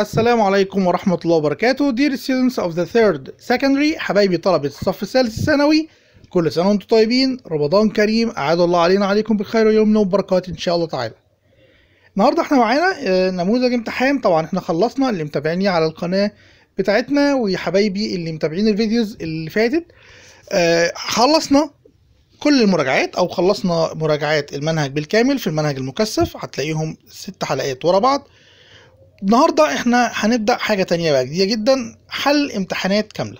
السلام عليكم ورحمة الله وبركاته Dear students of the third secondary حبايبي طلبة الصف الثالث الثانوي كل سنة وانتم طيبين رمضان كريم أعاد الله علينا عليكم بخير يومنا وبركات إن شاء الله تعالى النهاردة احنا معانا آه، نموذج امتحان طبعا احنا خلصنا اللي متابعيني على القناة بتاعتنا وحبايبي اللي متابعين الفيديوز اللي فاتت آه، خلصنا كل المراجعات او خلصنا مراجعات المنهج بالكامل في المنهج المكثف هتلاقيهم ست حلقات ورا بعض النهارده احنا هنبدا حاجه تانية بقى جديده جدا حل امتحانات كامله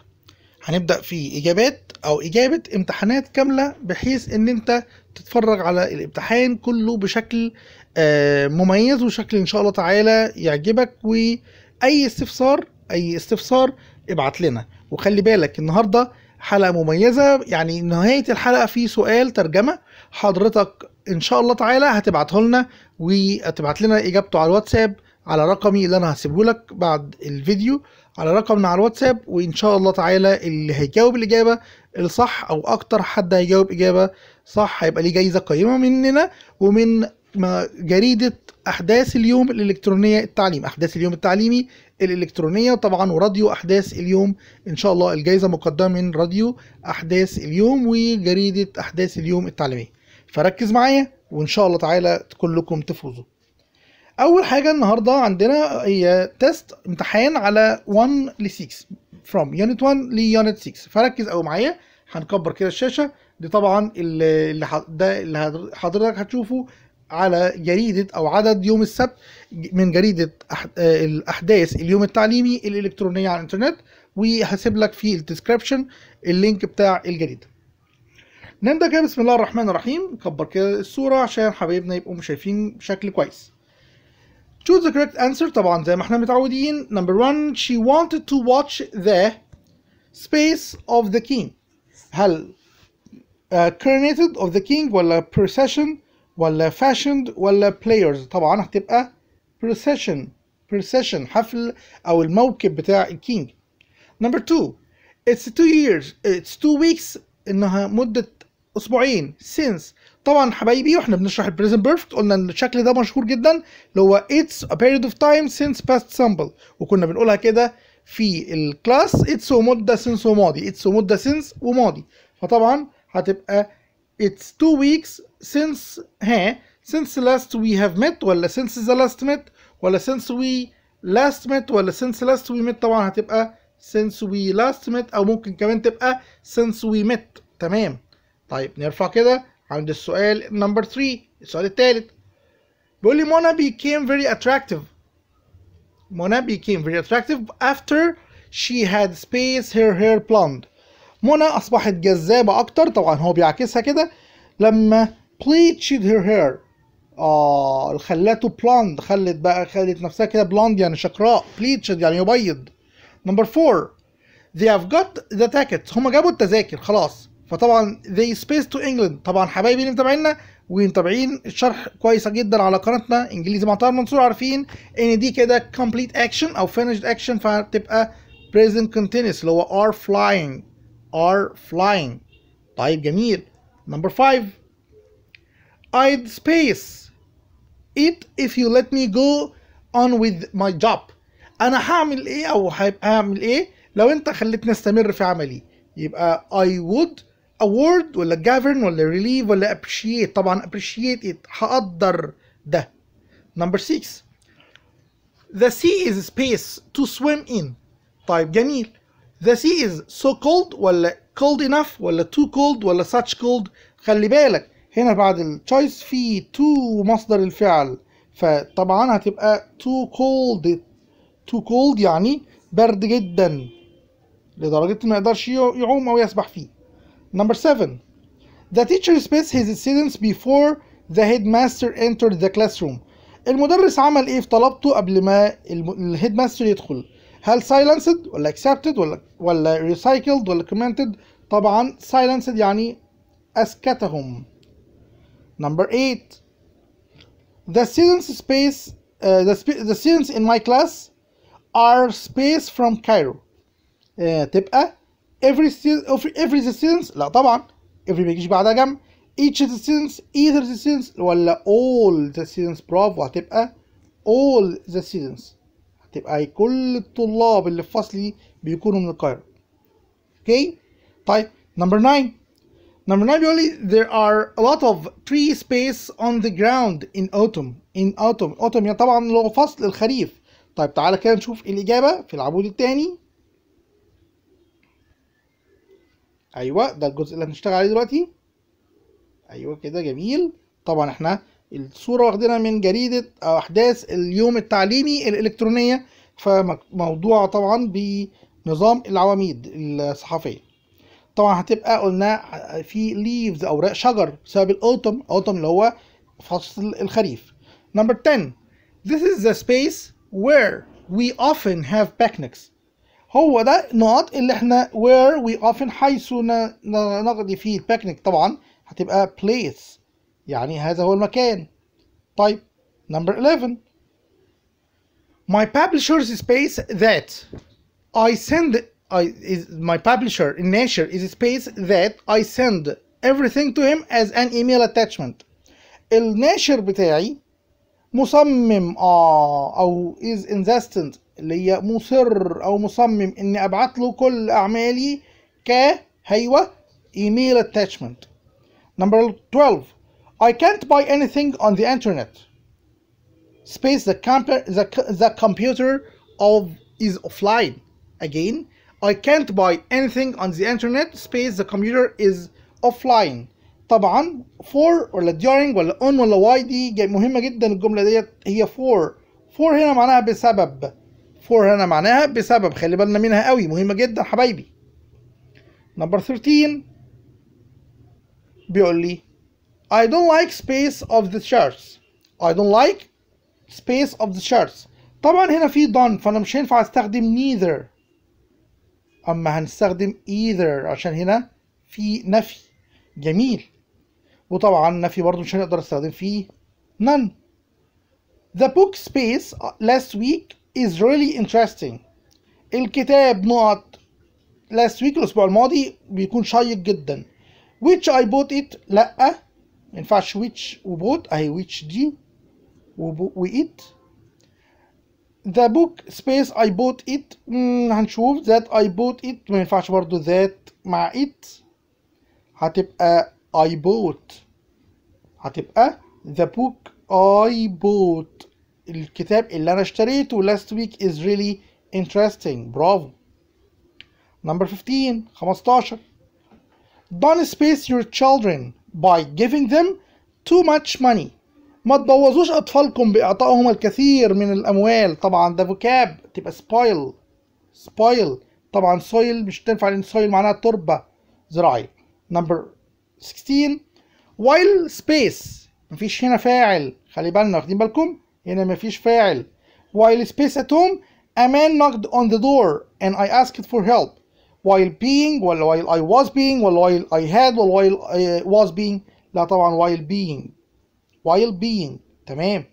هنبدا في اجابات او اجابه امتحانات كامله بحيث ان انت تتفرج على الامتحان كله بشكل آه، مميز وشكل ان شاء الله تعالى يعجبك واي استفسار اي استفسار ابعت لنا وخلي بالك النهارده حلقه مميزه يعني نهايه الحلقه في سؤال ترجمه حضرتك ان شاء الله تعالى هتبعته لنا وهتبعت لنا اجابته على الواتساب على رقمي اللي انا هسيبه لك بعد الفيديو على رقمنا على الواتساب وان شاء الله تعالى اللي هيجاوب الاجابه الصح او اكتر حد هيجاوب اجابه صح هيبقى ليه جايزه قيمه مننا ومن جريده احداث اليوم الالكترونيه التعليم احداث اليوم التعليمي الالكترونيه طبعا وراديو احداث اليوم ان شاء الله الجائزه مقدمه من راديو احداث اليوم وجريده احداث اليوم التعليميه فركز معايا وان شاء الله تعالى كلكم تفوزوا اول حاجه النهارده عندنا هي تيست امتحان على 1 ل 6 from يونت 1 ليونت 6 فركز قوي معايا هنكبر كده الشاشه دي طبعا اللي ده اللي حضرتك هتشوفه على جريده او عدد يوم السبت من جريده آه، الاحداث اليوم التعليمي الالكترونيه على الانترنت وهسيب لك في الديسكربشن اللينك بتاع الجريده نبدا كده بسم الله الرحمن الرحيم نكبر كده الصوره عشان حبايبنا يبقوا شايفين بشكل كويس choose the correct answer طبعا زي ما احنا متعودين number one she wanted to watch the space of the king هل uh, coronated of the king ولا procession ولا fashioned ولا players طبعا هتبقى procession procession حفل أو الموكب بتاع الكينج number two it's two years it's two weeks إنها مدة اسبوعين since طبعا حبايبي واحنا بنشرح البريزن بيرفكت قلنا ان الشكل ده مشهور جدا اللي هو it's a period of time since past sample وكنا بنقولها كده في الكلاس it's ومده since وماضي it's ومده since وماضي فطبعا هتبقى it's two weeks since ها since last we have met ولا since the last met ولا since we last met ولا since last we met طبعا هتبقى since we last met او ممكن كمان تبقى since we met تمام طيب نرفع كده عند السؤال نمبر 3 السؤال الثالث بيقول لي منى became very attractive منى became very attractive after she had space her hair blonde منى أصبحت جذابة أكتر طبعا هو بيعكسها كده لما bleached her hair آه خلته بلوند خلت بقى خلت نفسها كده بلوند يعني شقراء bleached يعني يبيض نمبر 4 they have got the tickets هم جابوا التذاكر خلاص فطبعا they space to England طبعا حبايبي اللي متابعينا ومتابعين الشرح كويسه جدا على قناتنا انجليزي مع طه منصور عارفين ان دي كده complete action او finished action فهتبقى present continuous اللي هو are flying are flying طيب جميل number 5 I'd space it if you let me go on with my job انا هعمل ايه او هعمل ايه لو انت خليتني استمر في عملي يبقى I would اوورد ولا جافرن ولا ريليف ولا ابريشيت طبعا ابريشيت هقدر ده نمبر 6 the sea is space to swim in طيب جميل the sea is so cold ولا cold enough ولا too cold ولا such cold خلي بالك هنا بعد التشويس في تو مصدر الفعل فطبعا هتبقى too cold too cold يعني برد جدا لدرجه ما يقدرش يعوم او يسبح فيه Number seven, the teacher space his students before the headmaster entered the classroom. المدرس عمل ايه في طلبته قبل ما الهيدماستر يدخل؟ هل silenced ولا accepted ولا ولا recycled ولا commented؟ طبعا silenced يعني أسكتهم. Number 8 The students space uh, the, sp the students in my class are space from Cairo. Uh, تبقى every every the students لا طبعا every ما يجيش بعدها جمع each the students either the students ولا all the students برافو هتبقى all the students هتبقى كل الطلاب اللي في فصلي بيكونوا من القاهرة اوكي okay. طيب number 9 number 9 بيقول لي there are a lot of tree space on the ground in autumn in autumn autumn يعني طبعا اللي هو فصل الخريف طيب تعالى كده نشوف الإجابة في العمود الثاني ايوه ده الجزء اللي هنشتغل عليه دلوقتي ايوه كده جميل طبعا احنا الصوره واخدينها من جريده احداث اليوم التعليمي الالكترونيه فموضوع طبعا بنظام العواميد الصحفيه طبعا هتبقى قلنا في ليفز اوراق شجر بسبب الاوتوم اوتوم اللي هو فصل الخريف نمبر 10 this is the space where we often have picnics هو ده النقاط اللي احنا where we often حيث نقضي فيه البيكنيك طبعا هتبقى place يعني هذا هو المكان طيب number 11 my publisher's space that I send I is my publisher in nature is a space that I send everything to him as an email attachment الناشر بتاعي مصمم اه او is insistent اللي هي مصر او مصمم اني ابعت له كل اعمالي ك هيوه ايميل اتاتشمنت نمبر 12 I can't buy anything on the internet space the, the, the computer of is offline again I can't buy anything on the internet space the computer is offline طبعا for ولا during ولا on ولا why دي مهمة جدا الجملة ديت هي for for هنا معناها بسبب فور هنا معناها بسبب خلي بالنا منها قوي مهمه جدا حبايبي نمبر 13 بيقول لي I don't like space of the chairs I don't like space of the chairs طبعا هنا في done فانا مش هينفع استخدم neither اما هنستخدم either عشان هنا في نفي جميل وطبعا نفي برضه مش هنقدر استخدم فيه none The book space last week is really interesting الكتاب نقط last week الأسبوع الماضي بيكون شيق جدا which I bought it لأ ما ينفعش which bought. I which دي it. the book space I bought it مم, هنشوف that I bought it ما ينفعش برضو that مع it هتبقى I bought هتبقى the book I bought الكتاب اللي انا اشتريته last week is really interesting برافو number 15 15 don't space your children by giving them too much money ما تبوظوش اطفالكم باعطائهم الكثير من الاموال طبعا ده فوكاب تبقى spoil spoil طبعا soil مش تنفع لان soil معناها تربه زراعيه number 16 while space مفيش هنا فاعل خلي بالنا واخدين بالكم هنا مفيش فاعل while space at home a man knocked on the door and I asked for help while being ولا while I was being ولا while I had ولا while I uh, was being لا طبعا while being while being تمام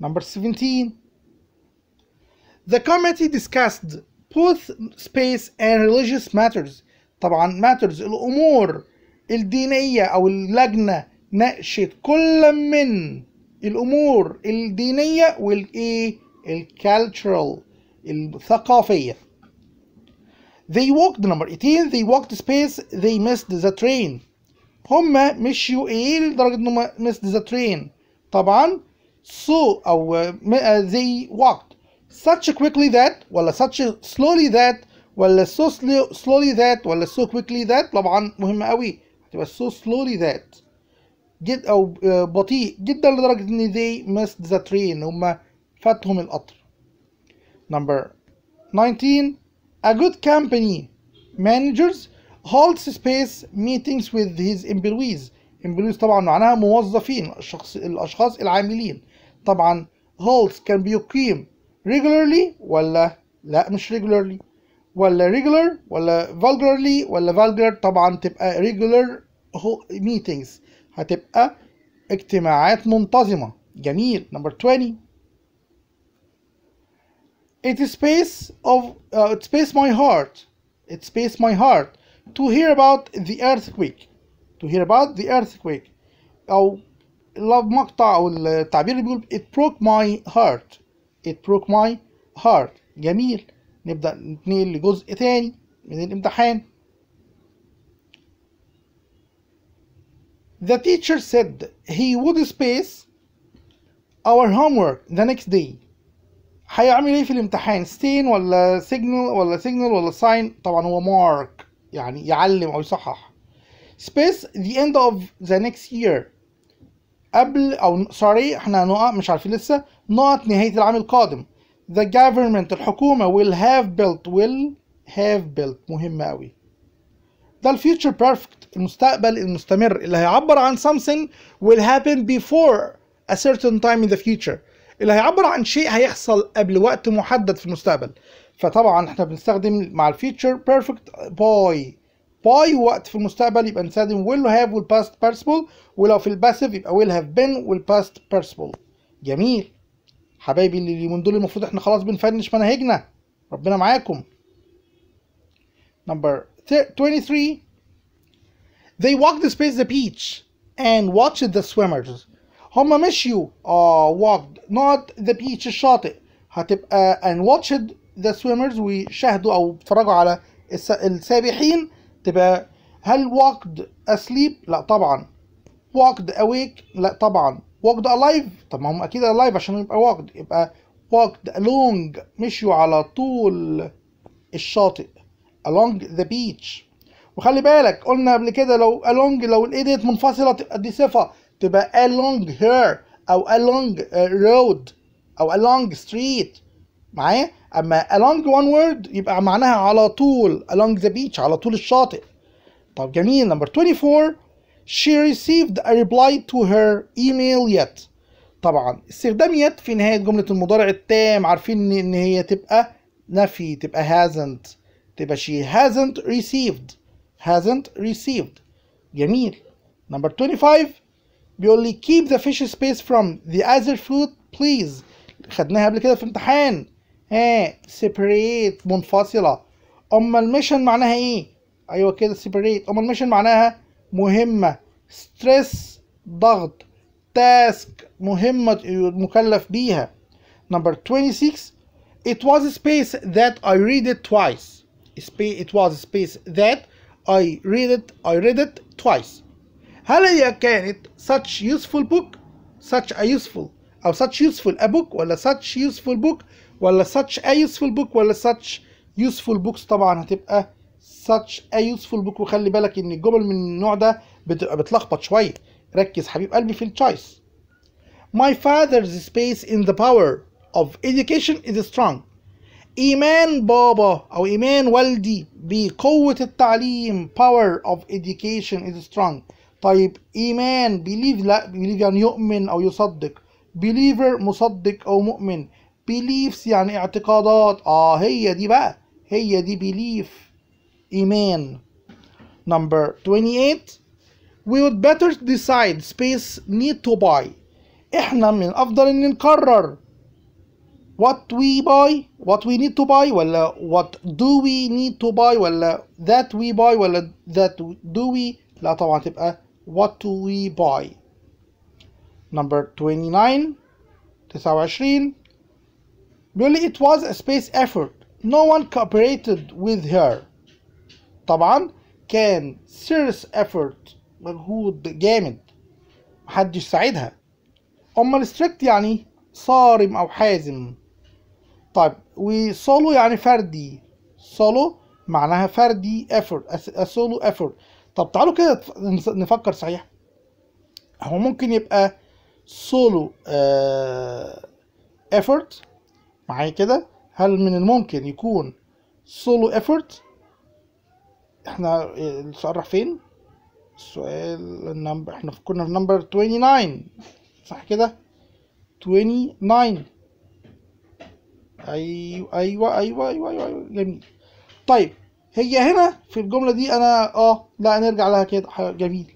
number 17 the committee discussed both space and religious matters طبعا matters الأمور الدينية أو اللجنة ناقشت كل من الامور الدينيه والايه الكالتشرال الثقافيه They walked number 18 they walked space they missed the train هما مشيوا ايه لدرجه ان هما missed the train طبعا so او they walked such quickly that ولا such slowly that ولا so slowly that ولا so quickly that طبعا مهمه قوي هتبقى so slowly that جد او بطيء جدا لدرجه ان they missed the train هم فاتهم القطر number 19 a good company managers holds space meetings with his employees employees طبعا معناها موظفين الشخص الاشخاص العاملين طبعا holds كان بيقيم regularly ولا لا مش regularly ولا regular ولا vulgarly ولا vulgar طبعا تبقى regular meetings هتبقى اجتماعات منتظمة جميل نمبر 20 It is space of uh, it space my heart it space my heart to hear about the earthquake to hear about the earthquake أو مقطع أو التعبير اللي بيقول it broke my heart it broke my heart جميل نبدأ نتنقل لجزء تاني من الامتحان The teacher said he would space our homework the next day. هيعمل ايه في الامتحان؟ stain mark يعني يعلم او يصحح. space the end of the next year. قبل او sorry احنا نقط مش عارفين لسه نقط نهاية العام القادم. the government will have built will have built مهم ده الفيوتشر بيرفكت المستقبل المستمر اللي هيعبر عن something will happen before a certain time in the future اللي هيعبر عن شيء هيحصل قبل وقت محدد في المستقبل فطبعا احنا بنستخدم مع الفيوتشر بيرفكت باي باي وقت في المستقبل يبقى نستخدم will have past participle ولو في الباسيف يبقى will have been past participle جميل حبايبي اللي اليومين دول المفروض احنا خلاص بنفنش مناهجنا ربنا معاكم number 23, they walked the space the beach and watched the swimmers هم مشيوا uh, walked not the beach الشاطئ هتبقى and watched the swimmers وشاهدوا أو اتفرجوا على السابحين تبقى هل walked asleep؟ لا طبعا walked awake؟ لا طبعا walked alive؟ طب ما هم أكيد alive عشان يبقى walked يبقى walked along مشيوا على طول الشاطئ along the beach وخلي بالك قلنا قبل كده لو along لو الاي ديت منفصله تبقى دي صفه تبقى along her او along آه، road او along street معايا اما along one word يبقى معناها على طول along the beach على طول الشاطئ طب جميل نمبر 24 she received a reply to her email yet طبعا استخدام يت في نهايه جمله المضارع التام عارفين ان هي تبقى نفي تبقى hasn't تبقى she hasn't received hasn't received جميل number 25 بيقول لي keep the fish space from the other fruit please خدناها قبل كده في امتحان ها eh, separate منفصلة أمال mission معناها إيه؟ أيوه كده separate أمال mission معناها مهمة stress ضغط task مهمة مكلف بيها number 26 it was a space that I read it twice space it was space that I read it I read it twice هل هي كانت such useful book such a useful أو such useful a book ولا such useful book ولا such a useful book ولا such useful books طبعا هتبقى eh? such a useful book وخلي بالك ان الجمل من النوع ده بتبقى بتلخبط شويه ركز حبيب قلبي في التشايس My father's space in the power of education is strong ايمان بابا او ايمان والدي بقوه التعليم power of education is strong طيب ايمان believe لا believe يعني يؤمن او يصدق believer مصدق او مؤمن beliefs يعني اعتقادات اه هي دي بقى هي دي belief ايمان number 28 we would better decide space need to buy احنا من الافضل ان نقرر what we buy what we need to buy well, uh, what do we need to buy Well, uh, that we buy well, uh, that do we لا طبعا تبقى what do we buy number 29 29 بيقول it was a space effort no one cooperated with her طبعا كان serious effort مجهود جامد محدش ساعدها أما strict يعني صارم أو حازم طيب وسولو يعني فردي سولو معناها فردي effort سولو effort طب تعالوا كده نفكر صحيح هو ممكن يبقى سولو آه، effort معايا كده هل من الممكن يكون سولو effort احنا آه، السؤال راح فين السؤال النمبر احنا كنا في نمبر 29 صح كده 29 أيوة أيوة أيوة أيوة, أيوة, أيوة. جميل طيب هي هنا في الجملة دي أنا آه لا نرجع لها كده جميل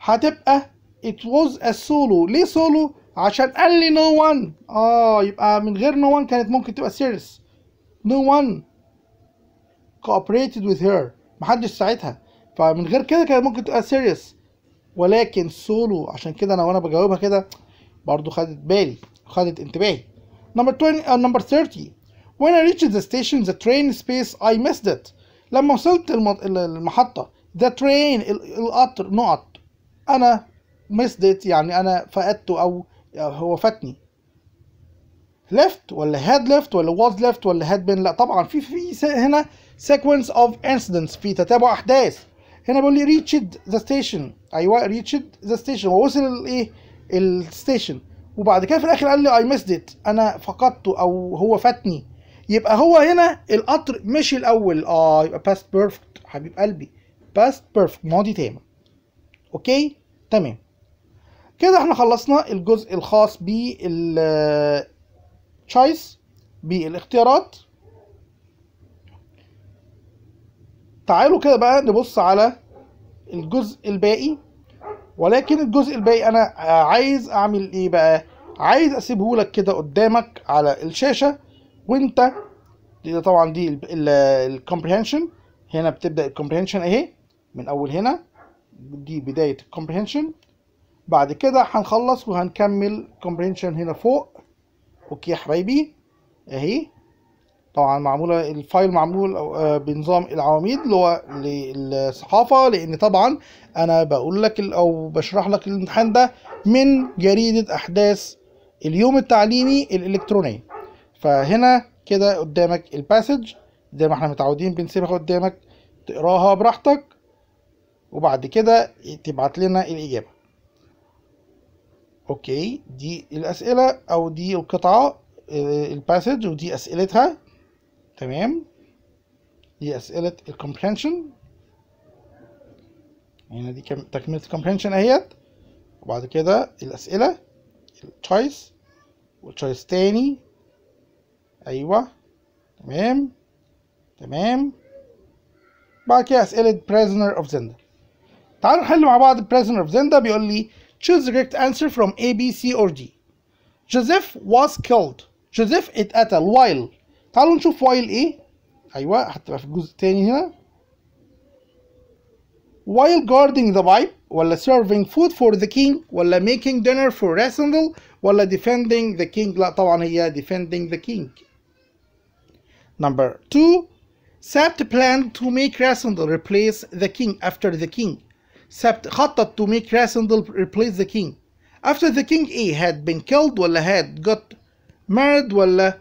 هتبقى it was a solo ليه solo؟ عشان قال لي no one آه يبقى من غير no one كانت ممكن تبقى serious no one cooperated with her محدش ساعتها فمن غير كده كانت ممكن تبقى serious ولكن solo عشان كده أنا وأنا بجاوبها كده برضو خدت بالي خدت انتباهي number 20 uh, number 30 when I reached the station the train space I missed it لما وصلت المحطة the train القطر نقط أنا missed it يعني أنا فقدته أو هو فاتني left ولا had left ولا was left ولا had been لا طبعا في في هنا sequence of incidents في تتابع أحداث هنا بيقول لي reached the station أيوه reached the station هو وصل الإيه الستيشن وبعد كده في الاخر قال لي اي ميسد ات انا فقدته او هو فاتني يبقى هو هنا القطر مشي الاول اه يبقى باست بيرفكت حبيب قلبي باست بيرفكت ماضي تام اوكي تمام كده احنا خلصنا الجزء الخاص تشويس بالاختيارات تعالوا كده بقى نبص على الجزء الباقي ولكن الجزء الباقي انا عايز اعمل ايه بقى عايز اسيبه لك كده قدامك على الشاشه وانت دي طبعا دي الكومبريهنشن هنا بتبدا الكومبريهنشن اهي من اول هنا دي بدايه الكومبريهنشن بعد كده هنخلص وهنكمل كومبريهنشن هنا فوق اوكي يا حبايبي اهي طبعا معموله الفايل معمول آه، بنظام العواميد اللي هو للصحافه لان طبعا انا بقول لك او بشرح لك الامتحان ده من جريده احداث اليوم التعليمي الالكترونيه فهنا كده قدامك الباسج زي ما احنا متعودين بنسيبها قدامك تقراها براحتك وبعد كده تبعت لنا الاجابه اوكي دي الاسئله او دي القطعه آه، الباسج ودي اسئلتها تمام دي اسئله comprehension هنا دي تكمله comprehension اهيت وبعد كده الاسئله التشويس والتشويس تاني ايوه تمام تمام بعد كده اسئله prisoner of Zenda تعالوا نحل مع بعض prisoner of Zenda بيقول لي choose the correct answer from A B C or D Joseph was killed Joseph it at a while تعالوا نشوف وايل ايه ايوه هتبقى في الجزء الثاني هنا while guarding the pipe ولا serving food for the king ولا making dinner for Rasandal ولا defending the king لا طبعا هي defending the king number two Sept planned to make Rasandal replace the king after the king Sept خطط to make Rasandal replace the king after the king A had been killed ولا had got married ولا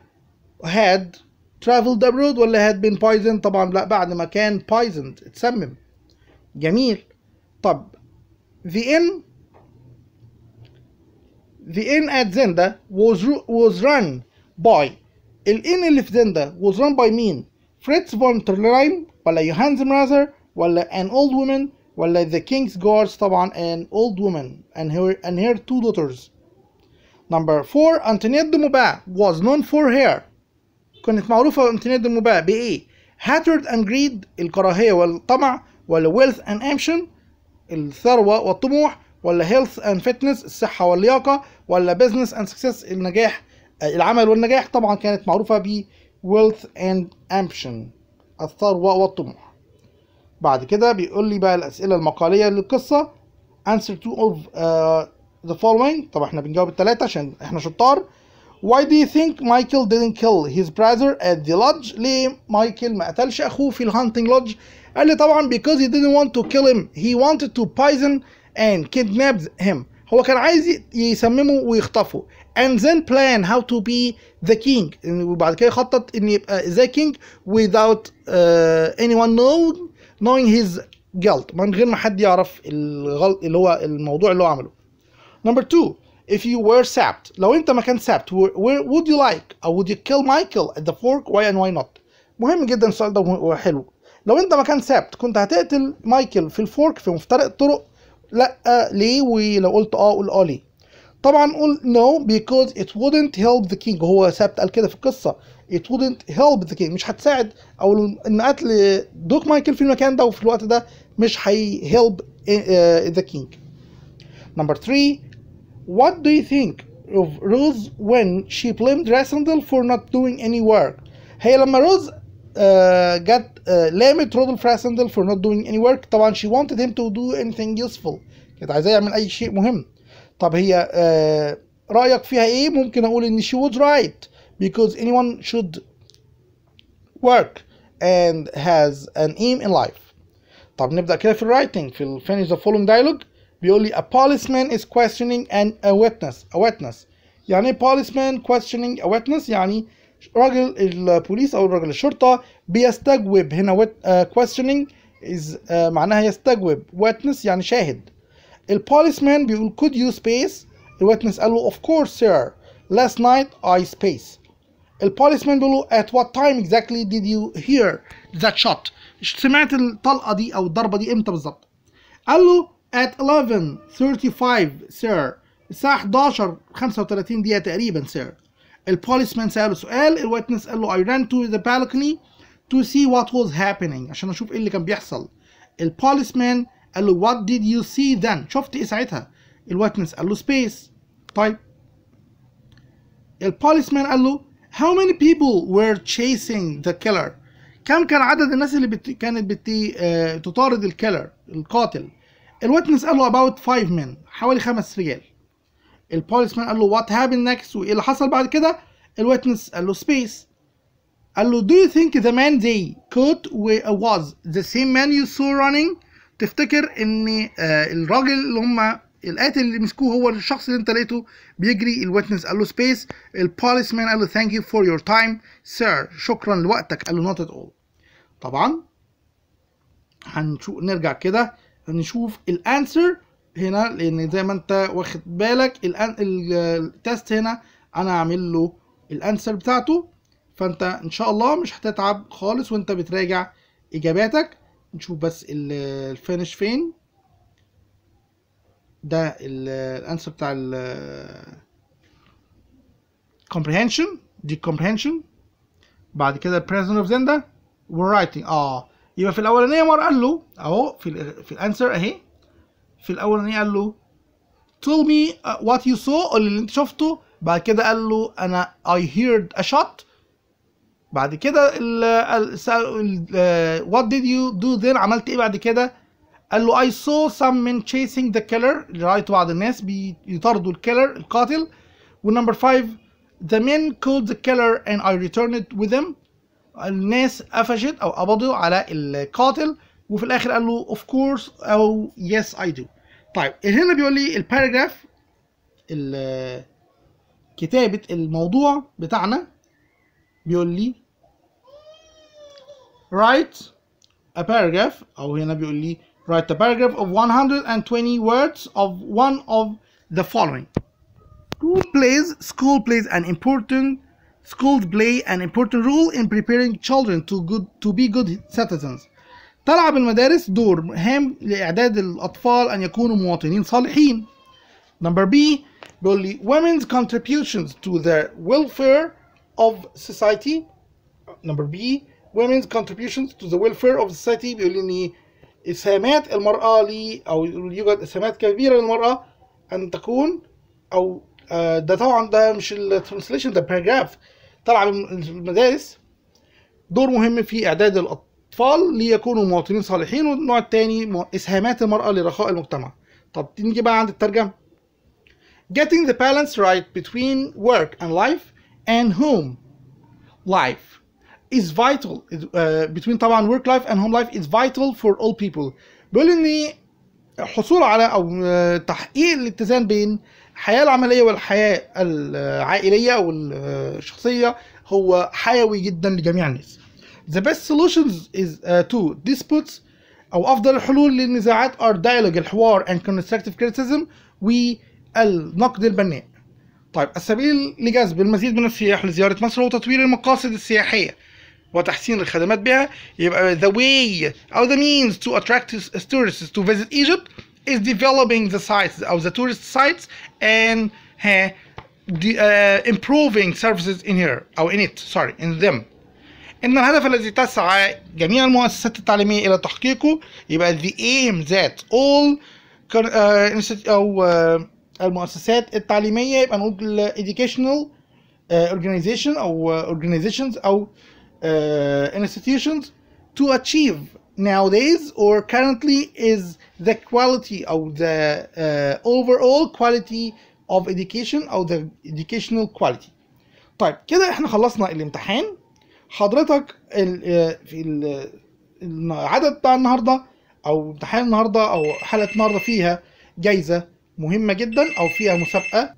had traveled abroad ولا had been poisoned طبعا لا بعد ما كان poisoned اتسمم جميل طب the inn the inn at Zenda was was run by الان اللي في زندا was run by مين Fritz von Trellerein ولا Johannes Mrazer ولا an old woman ولا the king's guards طبعا an old woman and her and her two daughters number four Antoinette de Mauban was known for her كانت معروفة امتناد المباع بإيه؟ hatred and greed الكراهية والطمع ولا wealth and ambition الثروة والطموح ولا health and fitness الصحة واللياقة ولا business and success النجاح العمل والنجاح طبعا كانت معروفة ب wealth and ambition الثروة والطموح بعد كده بيقول لي بقى الأسئلة المقالية للقصة answer to of uh, the following طب احنا بنجاوب التلاتة عشان احنا شطار Why do you think Michael didn't kill his brother at the lodge? ليه مايكل ما قتلش أخوه في الهانتنج لودج؟ قال لي طبعا because he didn't want to kill him he wanted to poison and kidnap him هو كان عايز يسممه ويخطفه and then plan how to be the king وبعد كده خطط ان يبقى the king without uh, anyone knowing knowing his guilt من غير ما حد يعرف الغلط اللي هو الموضوع اللي هو عمله number two if you were sapped لو انت مكان sapped where would you like or would you kill Michael at the fork why and why not مهم جدا السؤال ده وحلو لو انت مكان sapped كنت هتقتل مايكل في الفورك في مفترق الطرق لا ليه ولو قلت اه قول اه ليه طبعا قول no because it wouldn't help the king هو سابت قال كده في القصه it wouldn't help the king مش هتساعد او ان قتل دوك مايكل في المكان ده وفي الوقت ده مش هي help آه، the king number 3 What do you think of Rose when she blamed Rassendal for not doing any work Hey, لما uh, got جت لامت رودولف راسندل for not doing any work طبعا she wanted him to do anything useful كانت عايزاه يعمل اي شيء مهم طب هي uh, رايك فيها ايه ممكن اقول ان she was right because anyone should work and has an aim in life طب نبدا كده في الرايتنج في ال finish the following dialogue Really, a policeman is questioning an, a witness. A witness. يعني policeman questioning a witness يعني راجل البوليس أو راجل الشرطة بيستجوب هنا with, uh, questioning is uh, معناها يستجوب witness يعني شاهد. policeman بيقول could you space؟ الويتنس قال له of course sir. Last night I space. البوليسمان بيقول له at what time exactly did you hear that shot؟ سمعت الطلقه دي او الضربه دي امتى بالظبط؟ قال له at 11:35 sir الساعة 11 35 دقيقة تقريبا البوليس البوليسمان سأله سؤال الويتنس قال له I ran to the balcony to see what was happening عشان اشوف ايه اللي كان بيحصل البوليسمان قال له what did you see then شفت ايه ساعتها الويتنس قال له space طيب البوليسمان قال له how many people were chasing the killer كم كان عدد الناس اللي بت... كانت بت... آه... تطارد الكيلر القاتل الويتنس قال له about five men حوالي خمس رجال مان قال له وات هابن next وايه اللي حصل بعد كده الويتنس قال له سبيس قال له do you think the man they caught was the same man you saw running تفتكر ان آه، الراجل اللي هم القاتل اللي مسكوه هو الشخص اللي انت لقيته بيجري الويتنس قال له سبيس مان قال له ثانك يو فور يور تايم سير شكرا لوقتك قال له نوت ات اول طبعا هنشوف نرجع كده هنشوف الانسر هنا لان زي ما انت واخد بالك التست هنا انا هعمل له الانسر بتاعته فانت ان شاء الله مش هتتعب خالص وانت بتراجع اجاباتك نشوف بس الفينش فين ده الانسر بتاع ال comprehension دي comprehension بعد كده present of Zenda writing اه يبقى في الاولانيه مر قال له اهو في في الانسر اهي في الاولانيه قال له tell me uh, what you saw اللي انت شفته بعد كده قال له انا I heard a shot بعد كده ال سأل uh, what did you do then عملت ايه بعد كده قال له I saw some men chasing the killer رايت بعض الناس بيطاردوا الكيلر القاتل والنمبر 5 the men killed the killer and I returned with them الناس قفشت او قبضوا على القاتل وفي الاخر قال له اوف كورس او يس اي دو طيب هنا بيقول لي الباراجراف كتابه الموضوع بتاعنا بيقول لي write a paragraph او هنا بيقول لي write a paragraph of 120 words of one of the following school plays school plays an important Schools play an important role in preparing children to, good, to be good citizens. تلعب المدارس دور هام لإعداد الأطفال أن يكونوا مواطنين صالحين. Number B بيقول لي women's contributions to the welfare of society. Number B women's contributions to the welfare of society بيقول لي إسهامات المرأة لي أو يوجد إسهامات كبيرة للمرأة أن تكون أو ده طبعا ده مش الترانسليشن ده paragraph. طلع المدارس دور مهم في إعداد الأطفال ليكونوا مواطنين صالحين والنوع الثاني إسهامات المرأة لرخاء المجتمع طب نيجي بقى عند الترجمة Getting the balance right between work and life and home life is vital uh, between طبعا work life and home life is vital for all people بيقول ان الحصول على او آه، تحقيق الاتزان بين الحياه العمليه والحياه العائليه والشخصيه هو حيوي جدا لجميع الناس The best solutions is uh, to disputes أو أفضل الحلول للنزاعات are dialogue الحوار and constructive criticism والنقد البناء. طيب السبيل لجذب المزيد من السياح لزيارة مصر وتطوير المقاصد السياحية وتحسين الخدمات بها يبقى the way أو the means to attract tourists to visit Egypt is developing the sites of the tourist sites and uh, eh, the, uh, eh, improving services in here أو in it sorry in them إن الهدف الذي تسعى جميع المؤسسات إلى تحقيقه يبقى the aim that all eh, أو المؤسسات يبقى نقول educational organization أو organizations أو institutions to achieve nowadays or currently is the quality of the uh, overall quality of education or the educational quality طيب كده احنا خلصنا الامتحان حضرتك الـ آه، في الـ آه، العدد بتاع النهارده او امتحان النهارده او حلقه النهارده فيها جايزه مهمه جدا او فيها مسابقه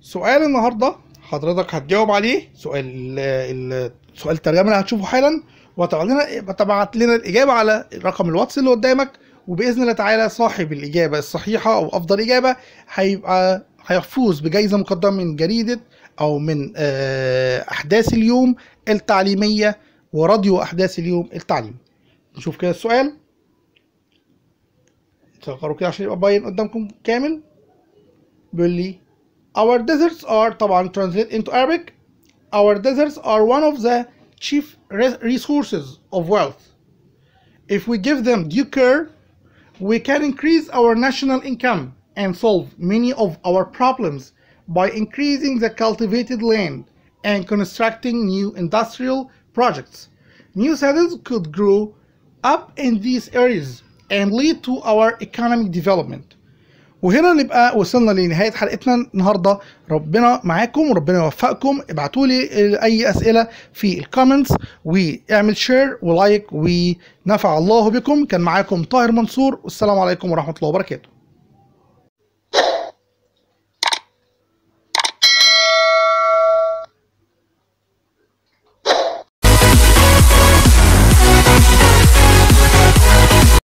سؤال النهارده حضرتك هتجاوب عليه سؤال آه، سؤال الترجمه اللي هتشوفه حالا وتبعت لنا إيه، تبعت لنا الاجابه على رقم الواتس اللي قدامك وباذن الله تعالى صاحب الاجابه الصحيحه او افضل اجابه هيبقى هيفوز بجائزه مقدمه من جريده او من آه، احداث اليوم التعليميه وراديو احداث اليوم التعليمي نشوف كده السؤال تقروا كده عشان يبقى باين قدامكم كامل بيقول لي our deserts are طبعا translate into Arabic our deserts are one of the chief resources of wealth. If we give them due care, we can increase our national income and solve many of our problems by increasing the cultivated land and constructing new industrial projects. New settlements could grow up in these areas and lead to our economic development. وهنا نبقى وصلنا لنهايه حلقتنا النهارده ربنا معاكم وربنا يوفقكم ابعتوا لي اي اسئله في الكومنتس واعمل شير ولايك ونفع الله بكم كان معاكم طاهر منصور والسلام عليكم ورحمه الله وبركاته